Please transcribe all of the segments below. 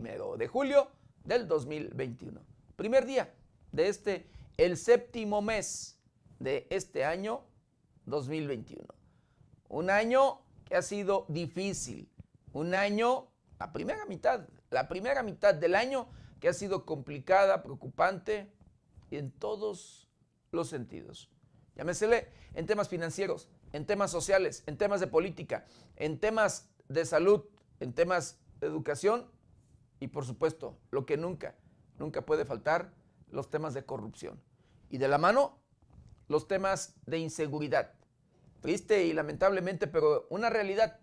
primero de julio del 2021. Primer día de este, el séptimo mes de este año 2021. Un año que ha sido difícil. Un año, la primera mitad, la primera mitad del año que ha sido complicada, preocupante en todos los sentidos. Llámesele en temas financieros, en temas sociales, en temas de política, en temas de salud, en temas de educación y por supuesto, lo que nunca, nunca puede faltar, los temas de corrupción. Y de la mano, los temas de inseguridad. Triste y lamentablemente, pero una realidad,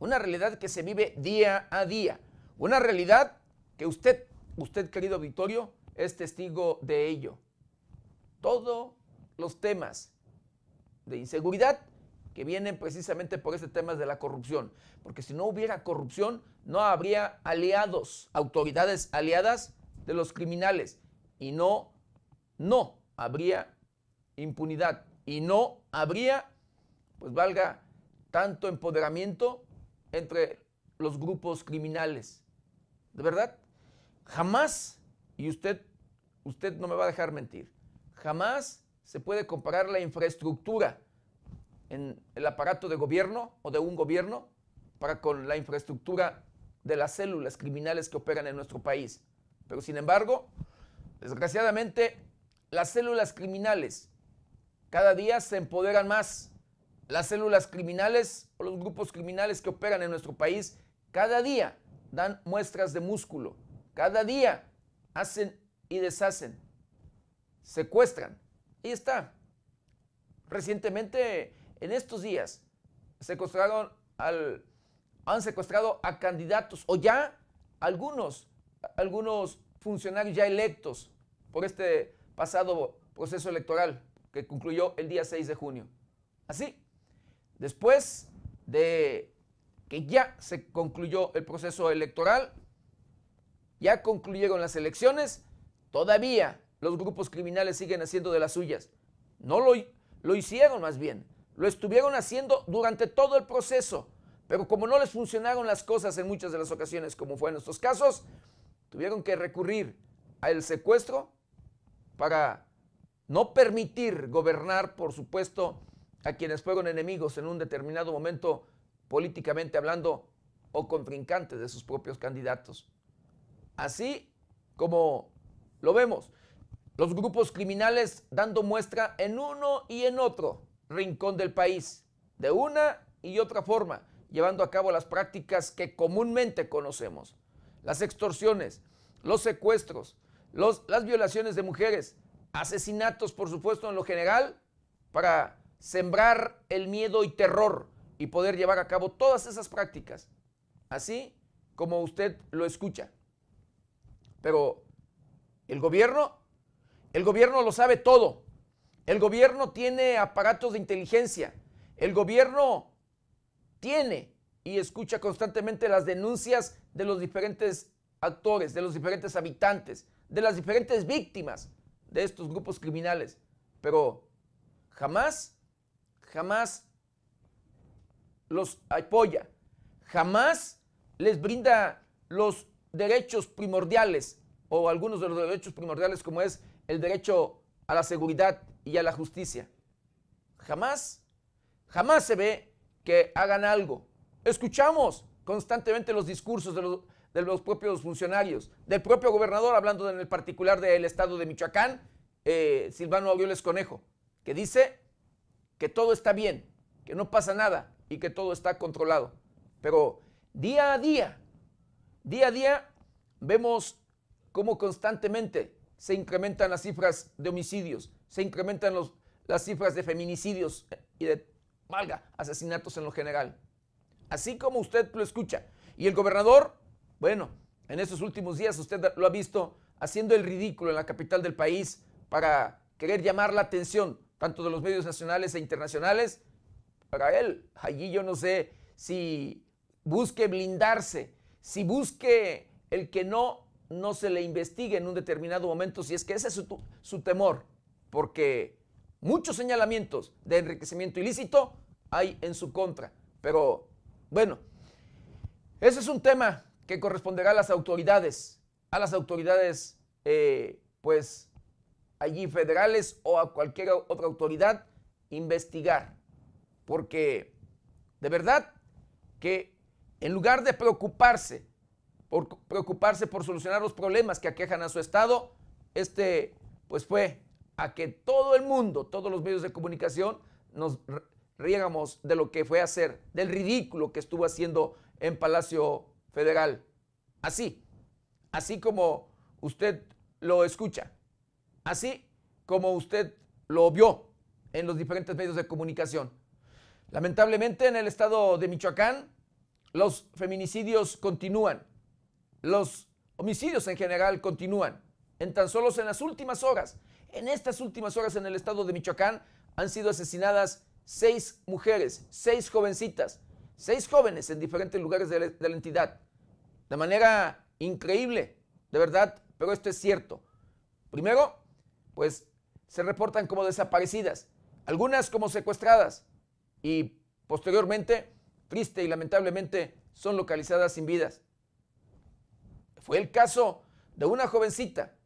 una realidad que se vive día a día. Una realidad que usted, usted querido Victorio, es testigo de ello. Todos los temas de inseguridad que vienen precisamente por este tema de la corrupción. Porque si no hubiera corrupción, no habría aliados, autoridades aliadas de los criminales. Y no, no habría impunidad. Y no habría, pues valga, tanto empoderamiento entre los grupos criminales. ¿De verdad? Jamás, y usted, usted no me va a dejar mentir, jamás se puede comparar la infraestructura en el aparato de gobierno o de un gobierno para con la infraestructura de las células criminales que operan en nuestro país. Pero sin embargo, desgraciadamente, las células criminales cada día se empoderan más. Las células criminales o los grupos criminales que operan en nuestro país cada día dan muestras de músculo. Cada día hacen y deshacen. Secuestran. Y está. Recientemente en estos días al, han secuestrado a candidatos o ya algunos, algunos funcionarios ya electos por este pasado proceso electoral que concluyó el día 6 de junio. Así, después de que ya se concluyó el proceso electoral, ya concluyeron las elecciones, todavía los grupos criminales siguen haciendo de las suyas. No lo, lo hicieron más bien, lo estuvieron haciendo durante todo el proceso, pero como no les funcionaron las cosas en muchas de las ocasiones, como fue en estos casos, tuvieron que recurrir al secuestro para no permitir gobernar, por supuesto, a quienes fueron enemigos en un determinado momento, políticamente hablando, o contrincantes de sus propios candidatos. Así como lo vemos, los grupos criminales dando muestra en uno y en otro rincón del país, de una y otra forma, llevando a cabo las prácticas que comúnmente conocemos. Las extorsiones, los secuestros, las violaciones de mujeres, asesinatos, por supuesto, en lo general, para sembrar el miedo y terror y poder llevar a cabo todas esas prácticas, así como usted lo escucha. Pero el gobierno, el gobierno lo sabe todo el gobierno tiene aparatos de inteligencia. El gobierno tiene y escucha constantemente las denuncias de los diferentes actores, de los diferentes habitantes, de las diferentes víctimas de estos grupos criminales. Pero jamás, jamás los apoya, jamás les brinda los derechos primordiales o algunos de los derechos primordiales como es el derecho a la seguridad y a la justicia. Jamás, jamás se ve que hagan algo. Escuchamos constantemente los discursos de los, de los propios funcionarios, del propio gobernador, hablando en el particular del estado de Michoacán, eh, Silvano Aureoles Conejo, que dice que todo está bien, que no pasa nada y que todo está controlado. Pero día a día, día a día, vemos cómo constantemente se incrementan las cifras de homicidios, se incrementan los, las cifras de feminicidios y de, valga, asesinatos en lo general. Así como usted lo escucha. Y el gobernador, bueno, en estos últimos días usted lo ha visto haciendo el ridículo en la capital del país para querer llamar la atención tanto de los medios nacionales e internacionales. Para él, allí yo no sé si busque blindarse, si busque el que no, no se le investigue en un determinado momento, si es que ese es su temor porque muchos señalamientos de enriquecimiento ilícito hay en su contra. Pero bueno, ese es un tema que corresponderá a las autoridades, a las autoridades, eh, pues allí federales o a cualquier otra autoridad, investigar. Porque de verdad que en lugar de preocuparse, por preocuparse por solucionar los problemas que aquejan a su estado, este pues fue a que todo el mundo, todos los medios de comunicación, nos riéramos de lo que fue hacer, del ridículo que estuvo haciendo en Palacio Federal. Así, así como usted lo escucha, así como usted lo vio en los diferentes medios de comunicación. Lamentablemente en el estado de Michoacán los feminicidios continúan, los homicidios en general continúan. En tan solo en las últimas horas en estas últimas horas en el estado de Michoacán han sido asesinadas seis mujeres, seis jovencitas, seis jóvenes en diferentes lugares de la, entidad. De manera increíble, de verdad, pero esto es cierto. Primero, pues se reportan como desaparecidas, algunas como secuestradas y posteriormente, triste y lamentablemente, son localizadas sin vidas. Fue el caso de una jovencita,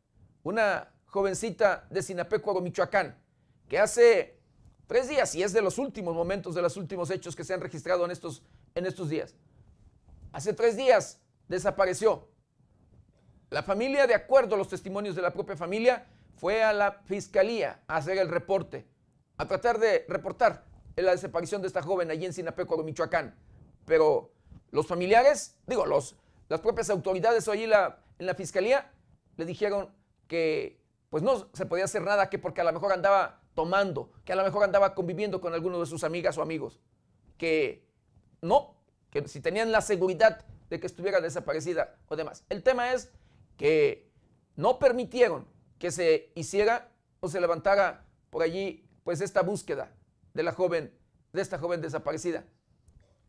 una jovencita de Sinapecuaro, Michoacán, que hace tres días, y es de los últimos momentos, de los últimos hechos que se han registrado en estos, en estos días, hace tres días desapareció. La familia, de acuerdo a los testimonios de la propia familia, fue a la fiscalía a hacer el reporte, a tratar de reportar la desaparición de esta joven allí en Sinapecuaro, Michoacán. Pero los familiares, digo, los, las propias autoridades allí la, en la fiscalía le dijeron que pues no se podía hacer nada que porque a lo mejor andaba tomando, que a lo mejor andaba conviviendo con alguno de sus amigas o amigos, que no, que si tenían la seguridad de que estuviera desaparecida o demás. El tema es que no permitieron que se hiciera o se levantara por allí pues esta búsqueda de la joven, de esta joven desaparecida.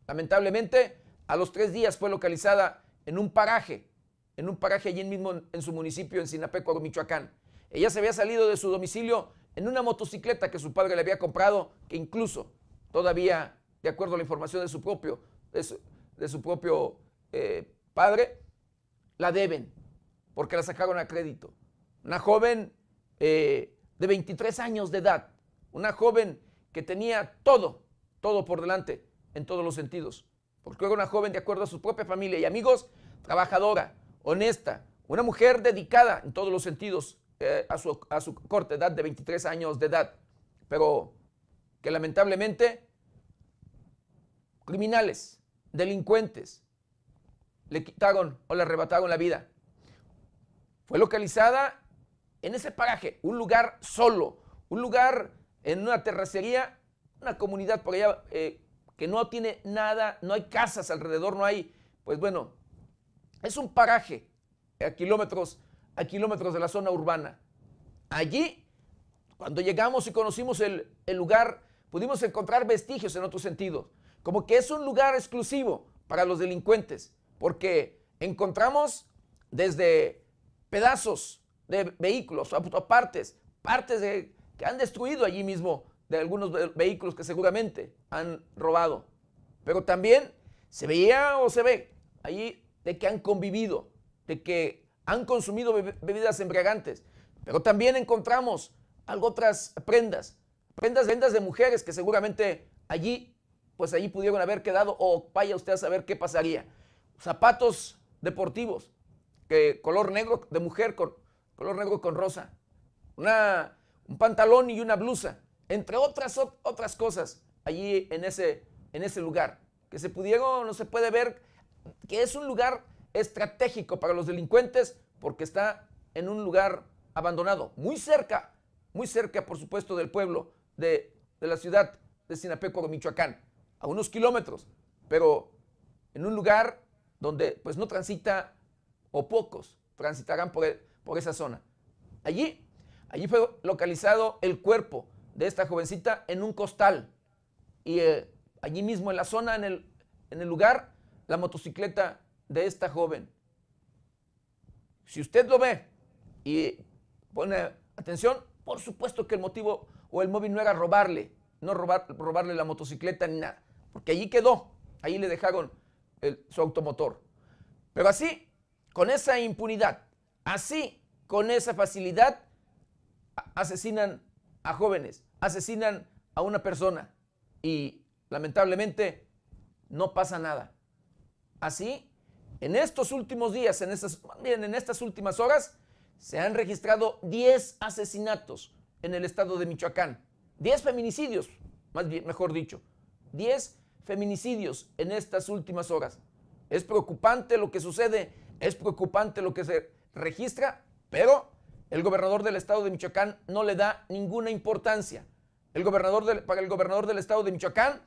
Lamentablemente, a los tres días fue localizada en un paraje, en un paraje allí mismo en su municipio, en Sinapecuaro, Michoacán. Ella se había salido de su domicilio en una motocicleta que su padre le había comprado, que incluso todavía, de acuerdo a la información de su propio, de su, propio eh, padre, la deben, porque la sacaron a crédito. Una joven eh, de 23 años de edad, una joven que tenía todo, todo por delante, en todos los sentidos, porque era una joven de acuerdo a su propia familia y amigos, trabajadora, honesta, una mujer dedicada en todos los sentidos, eh, a, su, a corta edad de 23 años de edad, pero que lamentablemente criminales, delincuentes, le quitaron o le arrebataron la vida. Fue localizada en ese paraje, un lugar solo, un lugar en una terracería, una comunidad por allá eh, que no tiene nada, no hay casas alrededor, no hay, pues bueno, es un paraje a kilómetros a kilómetros de la zona urbana. Allí, cuando llegamos y conocimos el, lugar, pudimos encontrar vestigios en otros sentidos, como que es un lugar exclusivo para los delincuentes, porque encontramos desde pedazos de vehículos, partes, partes de, que han destruido allí mismo de algunos vehículos que seguramente han robado. Pero también se veía o se ve allí de que han convivido, de que han consumido bebidas embriagantes, pero también encontramos otras prendas, prendas, vendas de mujeres que seguramente allí, pues allí pudieron haber quedado o vaya usted a saber qué pasaría. Zapatos deportivos, color negro de mujer con color negro con rosa, una, un pantalón y una blusa, entre otras, otras cosas allí en ese, en ese lugar, que se pudieron, no se puede ver, que es un lugar estratégico para los delincuentes porque está en un lugar abandonado, muy cerca, muy cerca, por supuesto, del pueblo, de, la ciudad de Sinapecuaro, Michoacán, a unos kilómetros, pero en un lugar donde pues no transita o pocos transitarán por, e, por esa zona. Allí, allí fue localizado el cuerpo de esta jovencita en un costal y eh, allí mismo en la zona, en el, en el lugar, la motocicleta de esta joven. Si usted lo ve y pone atención, por supuesto que el motivo o el móvil no era robarle, no robarle la motocicleta ni nada, porque allí quedó, ahí le dejaron su automotor. Pero así, con esa impunidad, así, con esa facilidad, asesinan a jóvenes, asesinan a una persona y lamentablemente no pasa nada. Así en estos últimos días, en estas, en estas últimas horas, se han registrado 10 asesinatos en el estado de Michoacán. 10 feminicidios, más bien, mejor dicho. 10 feminicidios en estas últimas horas. Es preocupante lo que sucede, es preocupante lo que se registra, pero el gobernador del estado de Michoacán no le da ninguna importancia. El gobernador del, para el gobernador del estado de Michoacán,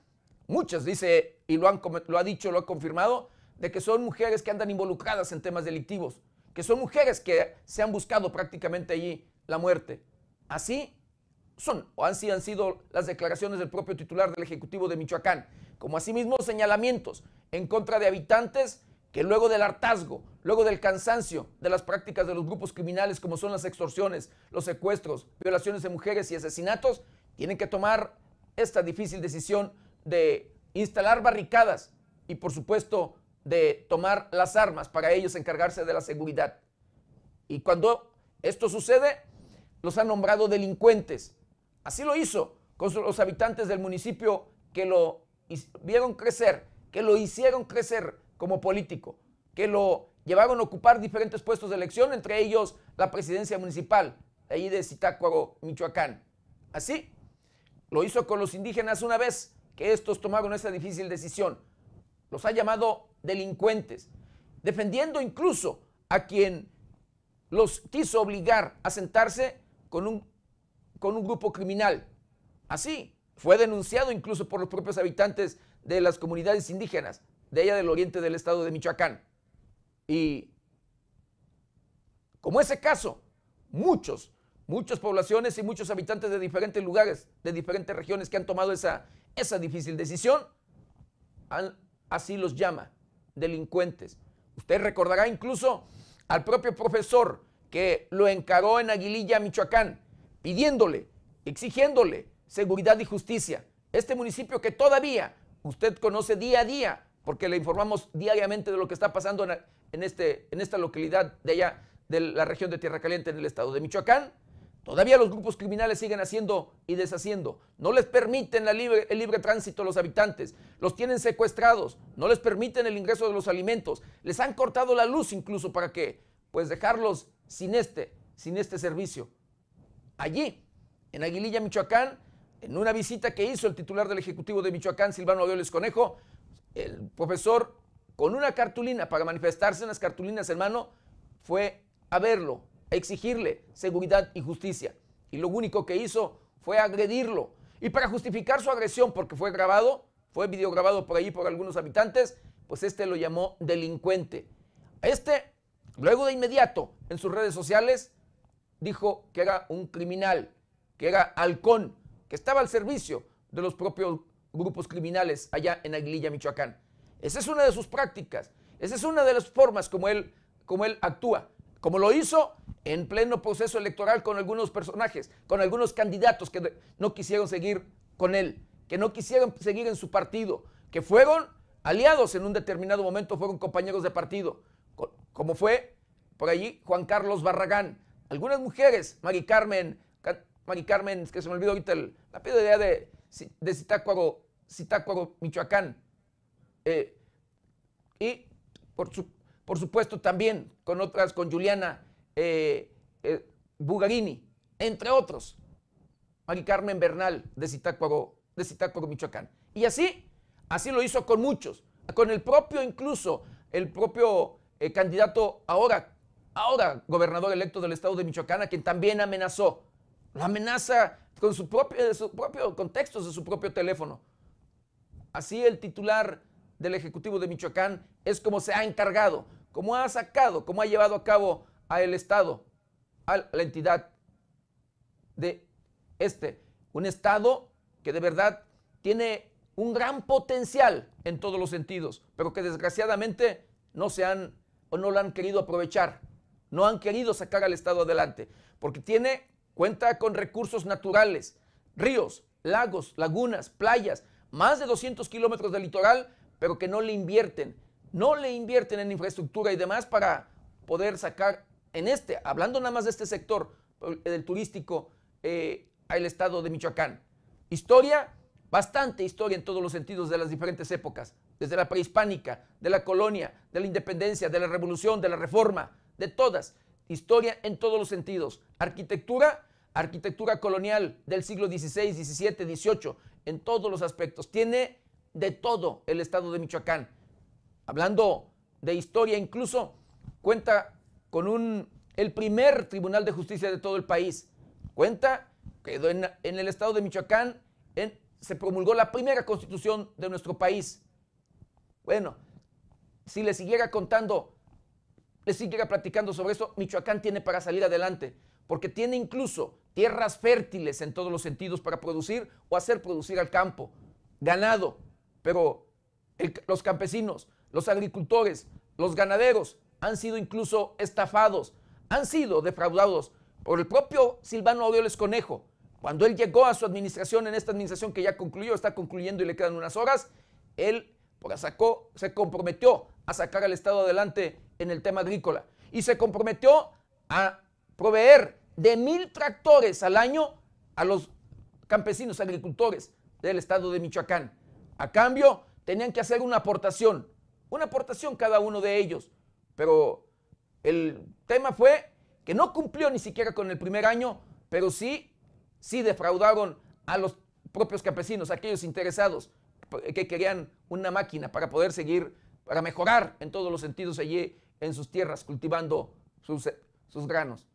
muchas dice, y lo, lo ha dicho, lo ha confirmado, de que son mujeres que andan involucradas en temas delictivos, que son mujeres que se han buscado prácticamente allí la muerte. Así son o así han sido las declaraciones del propio titular del Ejecutivo de Michoacán, como asimismo señalamientos en contra de habitantes que luego del hartazgo, luego del cansancio de las prácticas de los grupos criminales como son las extorsiones, los secuestros, violaciones de mujeres y asesinatos, tienen que tomar esta difícil decisión de instalar barricadas y por supuesto de tomar las armas para ellos encargarse de la seguridad. Y cuando esto sucede, los han nombrado delincuentes. Así lo hizo con los habitantes del municipio que lo vieron crecer, que lo hicieron crecer como político, que lo llevaron a ocupar diferentes puestos de elección, entre ellos la presidencia municipal, ahí de Zitácuaro, Michoacán. Así lo hizo con los indígenas una vez que estos tomaron esa difícil decisión. Los ha llamado delincuentes, defendiendo incluso a quien los quiso obligar a sentarse con un, con un grupo criminal. Así, fue denunciado incluso por los propios habitantes de las comunidades indígenas de allá del oriente del estado de Michoacán. Y como ese caso, muchos, muchas poblaciones y muchos habitantes de diferentes lugares, de diferentes regiones que han tomado esa, esa difícil decisión, así los llama delincuentes. Usted recordará incluso al propio profesor que lo encaró en Aguililla, Michoacán, pidiéndole, exigiéndole seguridad y justicia. Este municipio que todavía usted conoce día a día, porque le informamos diariamente de lo que está pasando en, este, en esta localidad de allá, de la región de Tierra Caliente, en el estado de Michoacán, Todavía los grupos criminales siguen haciendo y deshaciendo. No les permiten el libre tránsito a los habitantes. Los tienen secuestrados. No les permiten el ingreso de los alimentos. Les han cortado la luz incluso para que, pues dejarlos sin este, sin este servicio. Allí, en Aguililla, Michoacán, en una visita que hizo el titular del Ejecutivo de Michoacán, Silvano Aureoles Conejo, el profesor, con una cartulina para manifestarse, en las cartulinas hermano, fue a verlo exigirle seguridad y justicia. Y lo único que hizo fue agredirlo. Y para justificar su agresión, porque fue grabado, fue videograbado por ahí por algunos habitantes, pues este lo llamó delincuente. Este, luego de inmediato, en sus redes sociales, dijo que era un criminal, que era halcón, que estaba al servicio de los propios grupos criminales allá en Aguililla, Michoacán. Esa es una de sus prácticas, esa es una de las formas como él, como él actúa, como lo hizo en pleno proceso electoral con algunos personajes, con algunos candidatos que no quisieron seguir con él, que no quisieron seguir en su partido, que fueron aliados en un determinado momento, fueron compañeros de partido, como fue por allí Juan Carlos Barragán, algunas mujeres, Mari Carmen, Mari Carmen, que se me olvidó ahorita el, la idea de, de Zitácuaro, Michoacán, eh, y por, por supuesto también con otras, con Juliana eh, eh, Bugarini, entre otros. Mari Carmen Bernal de Zitácuaro, de Zitácuaro, Michoacán. Y así, así lo hizo con muchos, con el propio incluso, el propio eh, candidato ahora, ahora gobernador electo del estado de Michoacán, a quien también amenazó. La amenaza con su propio, su propio contexto, de su propio teléfono. Así el titular del Ejecutivo de Michoacán es como se ha encargado, como ha sacado, como ha llevado a cabo al Estado, a la entidad de este. Un Estado que de verdad tiene un gran potencial en todos los sentidos, pero que desgraciadamente no se han o no lo han querido aprovechar, no han querido sacar al Estado adelante, porque tiene, cuenta con recursos naturales, ríos, lagos, lagunas, playas, más de 200 kilómetros de litoral, pero que no le invierten, no le invierten en infraestructura y demás para poder sacar en este, hablando nada más de este sector eh, del turístico, eh, al estado de Michoacán. Historia, bastante historia en todos los sentidos de las diferentes épocas, desde la prehispánica, de la colonia, de la independencia, de la revolución, de la reforma, de todas. Historia en todos los sentidos. Arquitectura, arquitectura colonial del siglo XVI, XVII, XVIII, en todos los aspectos. Tiene de todo el estado de Michoacán. Hablando de historia incluso, cuenta con un, el primer tribunal de justicia de todo el país. Cuenta, que en, el estado de Michoacán, se promulgó la primera constitución de nuestro país. Bueno, si le siguiera contando, le siguiera platicando sobre eso, Michoacán tiene para salir adelante, porque tiene incluso tierras fértiles en todos los sentidos para producir o hacer producir al campo, ganado, pero los campesinos, los agricultores, los ganaderos han sido incluso estafados, han sido defraudados por el propio Silvano Aureoles Conejo. Cuando él llegó a su administración, en esta administración que ya concluyó, está concluyendo y le quedan unas horas, él pues, sacó, se comprometió a sacar al Estado adelante en el tema agrícola y se comprometió a proveer de mil tractores al año a los campesinos agricultores del estado de Michoacán. A cambio, tenían que hacer una aportación, una aportación cada uno de ellos, pero el tema fue que no cumplió ni siquiera con el primer año, pero sí, sí defraudaron a los propios campesinos, aquellos interesados que querían una máquina para poder seguir, para mejorar en todos los sentidos allí en sus tierras, cultivando sus, sus granos.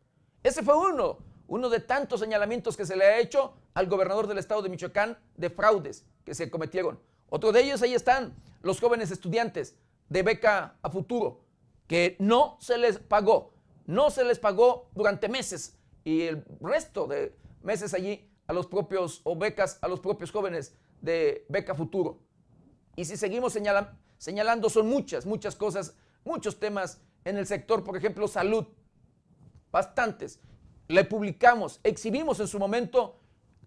Ese fue uno, uno de tantos señalamientos que se le ha hecho al gobernador del estado de Michoacán de fraudes que se cometieron. Otro de ellos, ahí están los jóvenes estudiantes de beca a futuro, que no se les pagó, no se les pagó durante meses y el resto de meses allí a los propios o becas a los propios jóvenes de Beca Futuro. Y si seguimos señalando son muchas, muchas cosas, muchos temas en el sector, por ejemplo, salud, bastantes. Le publicamos, exhibimos en su momento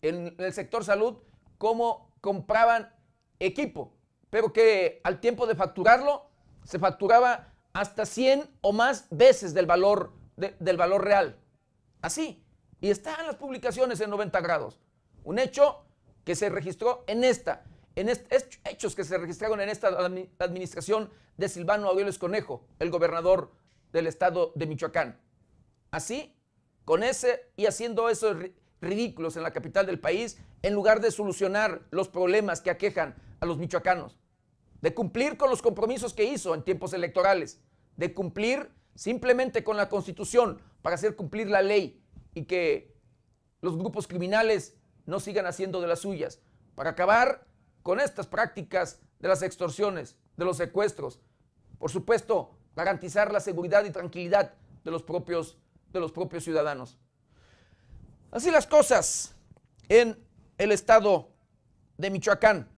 en el sector salud cómo compraban equipo, pero que al tiempo de facturarlo se facturaba hasta 100 o más veces del valor, del valor real. Así. Y están las publicaciones en 90 grados. Un hecho que se registró en esta, en hechos que se registraron en esta administración de Silvano Aureoles Conejo, el gobernador del estado de Michoacán. Así, con ese y haciendo esos ridículos en la capital del país, en lugar de solucionar los problemas que aquejan a los michoacanos de cumplir con los compromisos que hizo en tiempos electorales, de cumplir simplemente con la constitución para hacer cumplir la ley y que los grupos criminales no sigan haciendo de las suyas, para acabar con estas prácticas de las extorsiones, de los secuestros, por supuesto, garantizar la seguridad y tranquilidad de los propios, de los propios ciudadanos. Así las cosas en el estado de Michoacán.